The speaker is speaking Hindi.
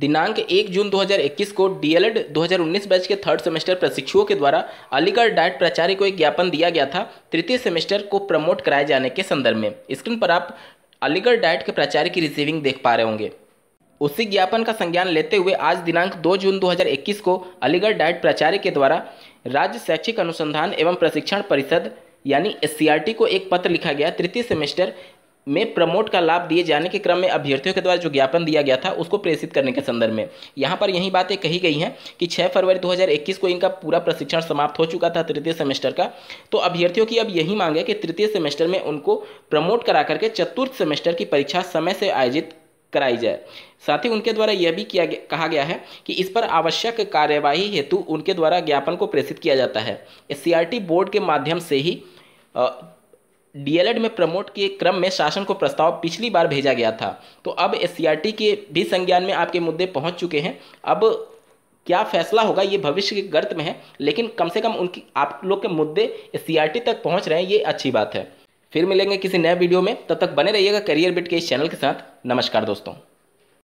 दिनांक 1 जून 2021 को डीएलएड 2019 बैच के थर्ड सेमेस्टर प्रशिक्षुओं के द्वारा अलीगढ़ डाइट प्राचार्य को एक ज्ञापन दिया गया था तृतीय सेमेस्टर को प्रमोट कराए जाने के संदर्भ में स्क्रीन पर आप अलीगढ़ डाइट के प्राचार्य की रिसीविंग देख पा रहे होंगे उसी ज्ञापन का संज्ञान लेते हुए आज दिनांक 2 जून 2021 को अलीगढ़ डाइट प्राचार्य के द्वारा राज्य शैक्षिक अनुसंधान एवं प्रशिक्षण परिषद यानी एस को एक पत्र लिखा गया तृतीय सेमेस्टर में प्रमोट का लाभ दिए जाने के क्रम में अभ्यर्थियों के द्वारा जो ज्ञापन दिया गया था उसको प्रेषित करने के संदर्भ में यहाँ पर यही बातें कही गई हैं कि 6 फरवरी 2021 को इनका पूरा प्रशिक्षण समाप्त हो चुका था तृतीय सेमेस्टर का तो अभ्यर्थियों की अब यही मांग है कि तृतीय सेमेस्टर में उनको प्रमोट करा करके चतुर्थ सेमेस्टर की परीक्षा समय से आयोजित कराई जाए साथ ही उनके द्वारा यह भी किया गया, कहा गया है कि इस पर आवश्यक कार्यवाही हेतु उनके द्वारा ज्ञापन को प्रेषित किया जाता है एस बोर्ड के माध्यम से ही डीएलएड में प्रमोट के क्रम में शासन को प्रस्ताव पिछली बार भेजा गया था तो अब एस के भी संज्ञान में आपके मुद्दे पहुंच चुके हैं अब क्या फैसला होगा ये भविष्य के गर्त में है लेकिन कम से कम उनकी आप लोग के मुद्दे एस तक पहुंच रहे हैं ये अच्छी बात है फिर मिलेंगे किसी नए वीडियो में तब तक बने रहिएगा करियर बिट के इस चैनल के साथ नमस्कार दोस्तों